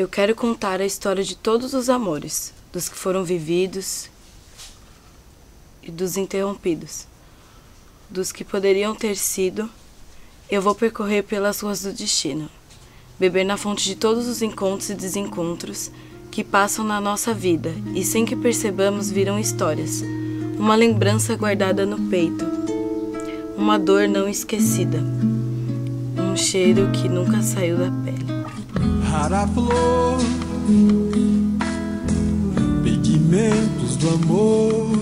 Eu quero contar a história de todos os amores, dos que foram vividos e dos interrompidos, dos que poderiam ter sido. Eu vou percorrer pelas ruas do destino, beber na fonte de todos os encontros e desencontros que passam na nossa vida e sem que percebamos viram histórias, uma lembrança guardada no peito, uma dor não esquecida, um cheiro que nunca saiu da pele rara flor, pigmentos do amor.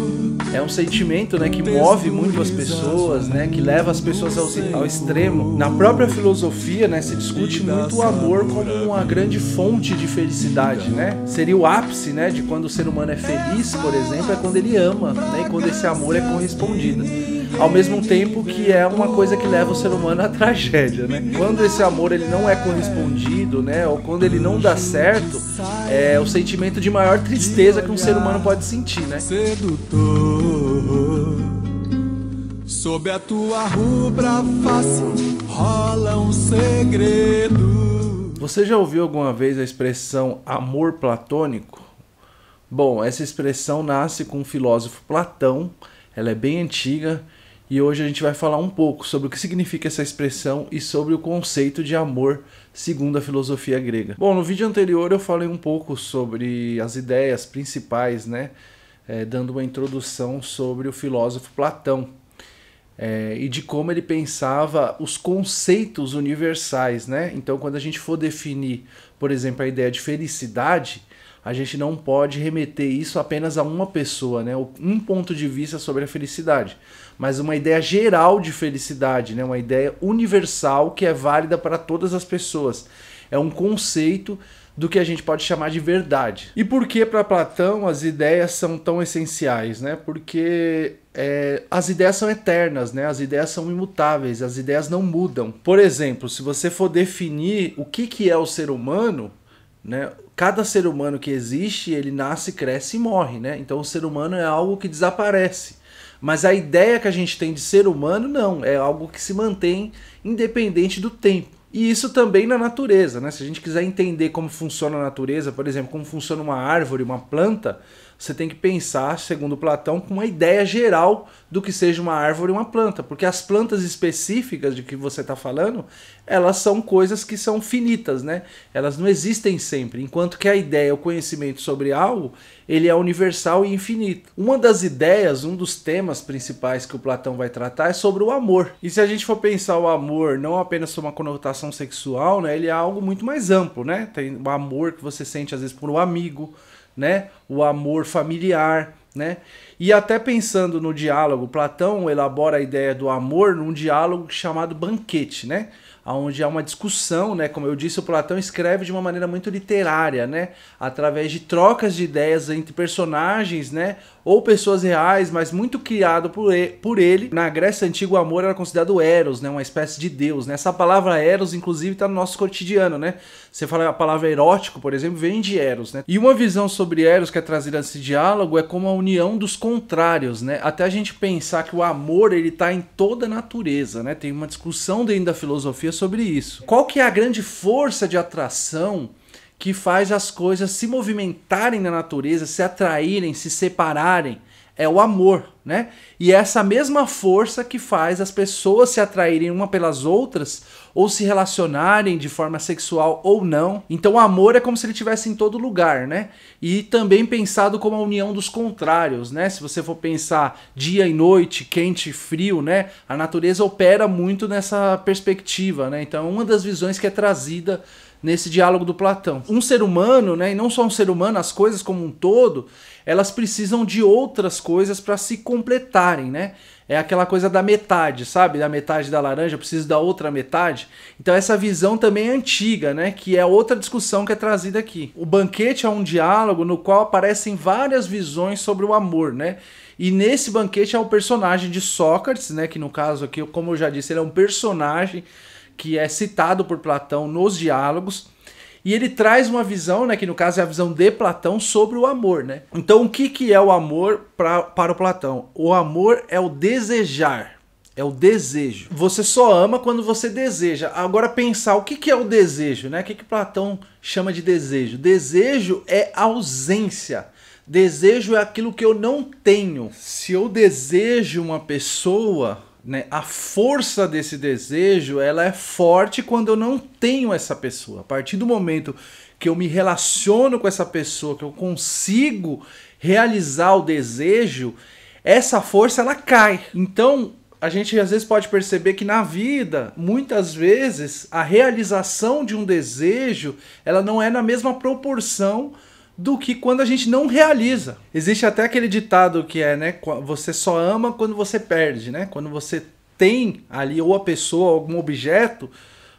É um sentimento né, que move muito as pessoas, né, que leva as pessoas ao, ao extremo. Na própria filosofia né, se discute muito o amor como uma grande fonte de felicidade. Né? Seria o ápice né, de quando o ser humano é feliz, por exemplo, é quando ele ama né, e quando esse amor é correspondido ao mesmo tempo que é uma coisa que leva o ser humano à tragédia, né? Quando esse amor ele não é correspondido, né, ou quando ele não dá certo, é o sentimento de maior tristeza que um ser humano pode sentir, né? Sedutor, sob a tua rubra face rola um segredo. Você já ouviu alguma vez a expressão amor platônico? Bom, essa expressão nasce com o filósofo Platão, ela é bem antiga e hoje a gente vai falar um pouco sobre o que significa essa expressão e sobre o conceito de amor segundo a filosofia grega. Bom, no vídeo anterior eu falei um pouco sobre as ideias principais, né, é, dando uma introdução sobre o filósofo Platão é, e de como ele pensava os conceitos universais, né. Então, quando a gente for definir, por exemplo, a ideia de felicidade a gente não pode remeter isso apenas a uma pessoa, né? um ponto de vista sobre a felicidade, mas uma ideia geral de felicidade, né? uma ideia universal que é válida para todas as pessoas. É um conceito do que a gente pode chamar de verdade. E por que para Platão as ideias são tão essenciais, né? Porque é, as ideias são eternas, né? As ideias são imutáveis, as ideias não mudam. Por exemplo, se você for definir o que, que é o ser humano, né? Cada ser humano que existe, ele nasce, cresce e morre, né? Então o ser humano é algo que desaparece. Mas a ideia que a gente tem de ser humano não, é algo que se mantém independente do tempo. E isso também na natureza, né? Se a gente quiser entender como funciona a natureza, por exemplo, como funciona uma árvore, uma planta, você tem que pensar, segundo Platão, com uma ideia geral do que seja uma árvore e uma planta, porque as plantas específicas de que você está falando, elas são coisas que são finitas, né? Elas não existem sempre, enquanto que a ideia, o conhecimento sobre algo, ele é universal e infinito. Uma das ideias, um dos temas principais que o Platão vai tratar é sobre o amor. E se a gente for pensar o amor não apenas como uma conotação sexual, né? Ele é algo muito mais amplo, né? Tem o amor que você sente às vezes por um amigo, né? O amor familiar, né? E até pensando no diálogo, Platão elabora a ideia do amor num diálogo chamado banquete, né? onde há uma discussão, né? Como eu disse, o Platão escreve de uma maneira muito literária, né? Através de trocas de ideias entre personagens, né? Ou pessoas reais, mas muito criado por ele. Na Grécia Antiga, o amor era considerado Eros, né? Uma espécie de deus, né? Essa palavra Eros, inclusive, está no nosso cotidiano, né? Você fala a palavra erótico, por exemplo, vem de Eros, né? E uma visão sobre Eros que é trazida nesse diálogo é como a união dos contrários, né? Até a gente pensar que o amor, ele tá em toda a natureza, né? Tem uma discussão dentro da filosofia sobre isso. Qual que é a grande força de atração que faz as coisas se movimentarem na natureza, se atraírem, se separarem? é o amor, né? E é essa mesma força que faz as pessoas se atraírem uma pelas outras ou se relacionarem de forma sexual ou não. Então o amor é como se ele tivesse em todo lugar, né? E também pensado como a união dos contrários, né? Se você for pensar dia e noite, quente e frio, né? A natureza opera muito nessa perspectiva, né? Então é uma das visões que é trazida nesse diálogo do Platão. Um ser humano, né, e não só um ser humano, as coisas como um todo, elas precisam de outras coisas para se completarem, né? É aquela coisa da metade, sabe? Da metade da laranja, preciso da outra metade. Então essa visão também é antiga, né? Que é outra discussão que é trazida aqui. O banquete é um diálogo no qual aparecem várias visões sobre o amor, né? E nesse banquete é o personagem de Sócrates, né? Que no caso aqui, como eu já disse, ele é um personagem que é citado por Platão nos diálogos. E ele traz uma visão, né, que no caso é a visão de Platão sobre o amor, né? Então, o que, que é o amor pra, para o Platão? O amor é o desejar, é o desejo. Você só ama quando você deseja. Agora, pensar o que, que é o desejo, né? O que, que Platão chama de desejo? Desejo é ausência. Desejo é aquilo que eu não tenho. Se eu desejo uma pessoa, né? A força desse desejo ela é forte quando eu não tenho essa pessoa. A partir do momento que eu me relaciono com essa pessoa, que eu consigo realizar o desejo, essa força ela cai. Então, a gente às vezes pode perceber que na vida, muitas vezes, a realização de um desejo, ela não é na mesma proporção do que quando a gente não realiza. Existe até aquele ditado que é, né? Você só ama quando você perde, né? Quando você tem ali ou a pessoa, algum objeto,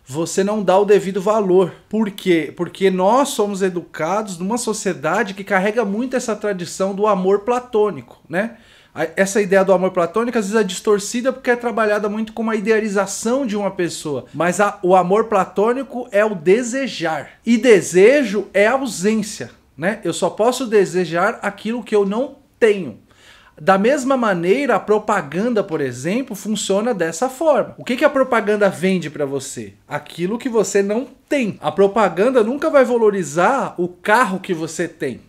você não dá o devido valor. Por quê? Porque nós somos educados numa sociedade que carrega muito essa tradição do amor platônico, né? Essa ideia do amor platônico às vezes é distorcida porque é trabalhada muito como a idealização de uma pessoa. Mas a, o amor platônico é o desejar. E desejo é ausência né? Eu só posso desejar aquilo que eu não tenho. Da mesma maneira, a propaganda, por exemplo, funciona dessa forma. O que, que a propaganda vende para você? Aquilo que você não tem. A propaganda nunca vai valorizar o carro que você tem.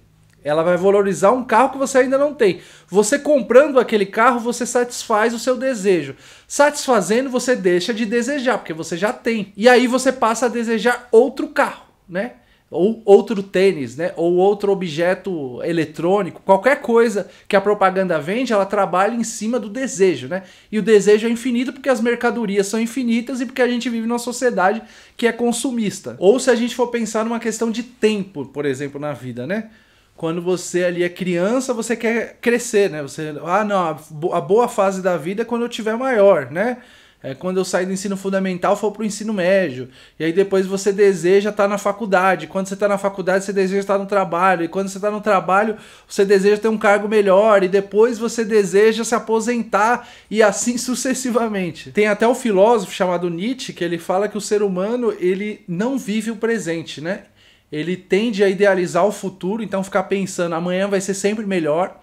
Ela vai valorizar um carro que você ainda não tem. Você comprando aquele carro, você satisfaz o seu desejo. Satisfazendo, você deixa de desejar, porque você já tem. E aí você passa a desejar outro carro, né? ou outro tênis, né? Ou outro objeto eletrônico, qualquer coisa que a propaganda vende, ela trabalha em cima do desejo, né? E o desejo é infinito porque as mercadorias são infinitas e porque a gente vive numa sociedade que é consumista. Ou se a gente for pensar numa questão de tempo, por exemplo, na vida, né? Quando você ali é criança, você quer crescer, né? Você, ah, não, a boa fase da vida é quando eu tiver maior, né? É, quando eu saí do ensino fundamental, foi para o ensino médio. E aí depois você deseja estar tá na faculdade. Quando você está na faculdade, você deseja estar tá no trabalho. E quando você está no trabalho, você deseja ter um cargo melhor. E depois você deseja se aposentar e assim sucessivamente. Tem até um filósofo chamado Nietzsche que ele fala que o ser humano ele não vive o presente, né? Ele tende a idealizar o futuro, então ficar pensando amanhã vai ser sempre melhor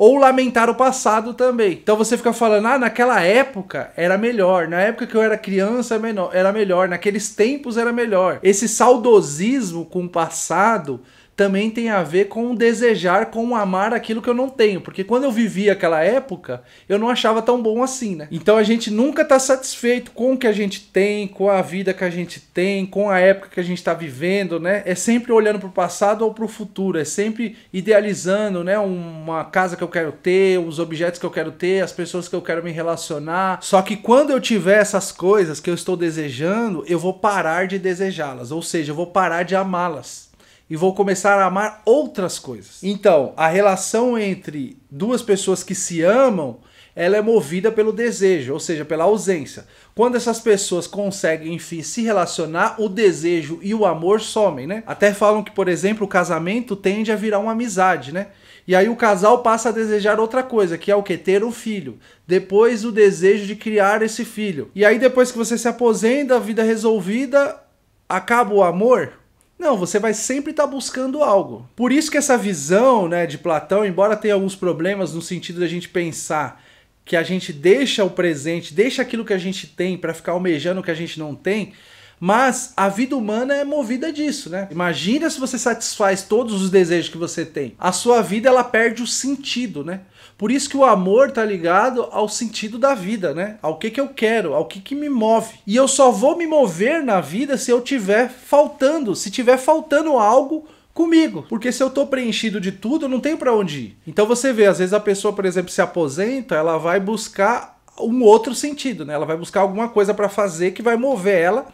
ou lamentar o passado também. Então você fica falando, ah, naquela época era melhor, na época que eu era criança era melhor, naqueles tempos era melhor. Esse saudosismo com o passado também tem a ver com desejar, com amar aquilo que eu não tenho. Porque quando eu vivi aquela época, eu não achava tão bom assim, né? Então a gente nunca tá satisfeito com o que a gente tem, com a vida que a gente tem, com a época que a gente tá vivendo, né? É sempre olhando pro passado ou pro futuro, é sempre idealizando, né? Uma casa que eu quero ter, os objetos que eu quero ter, as pessoas que eu quero me relacionar. Só que quando eu tiver essas coisas que eu estou desejando, eu vou parar de desejá-las, ou seja, eu vou parar de amá-las e vou começar a amar outras coisas. Então, a relação entre duas pessoas que se amam, ela é movida pelo desejo, ou seja, pela ausência. Quando essas pessoas conseguem, enfim, se relacionar, o desejo e o amor somem, né? Até falam que, por exemplo, o casamento tende a virar uma amizade, né? E aí o casal passa a desejar outra coisa, que é o que? Ter um filho. Depois o desejo de criar esse filho. E aí depois que você se aposenta, a vida resolvida, acaba o amor? Não, você vai sempre estar tá buscando algo. Por isso que essa visão né, de Platão, embora tenha alguns problemas no sentido da gente pensar que a gente deixa o presente, deixa aquilo que a gente tem para ficar almejando o que a gente não tem, mas a vida humana é movida disso, né? Imagina se você satisfaz todos os desejos que você tem. A sua vida ela perde o sentido, né? Por isso que o amor tá ligado ao sentido da vida, né? Ao que que eu quero, ao que que me move. E eu só vou me mover na vida se eu tiver faltando, se tiver faltando algo comigo. Porque se eu tô preenchido de tudo, eu não tenho para onde ir. Então você vê, às vezes a pessoa, por exemplo, se aposenta, ela vai buscar um outro sentido, né? Ela vai buscar alguma coisa para fazer que vai mover ela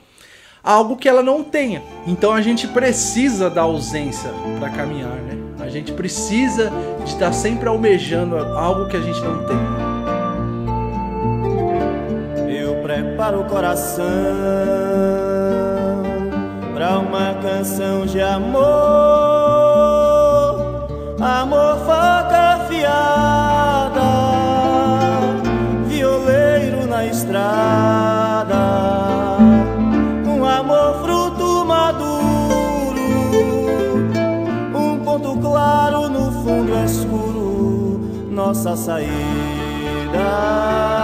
algo que ela não tenha. Então a gente precisa da ausência para caminhar, né? A gente precisa de estar tá sempre almejando algo que a gente não tem. Eu preparo o coração para uma canção de amor. Amor saída.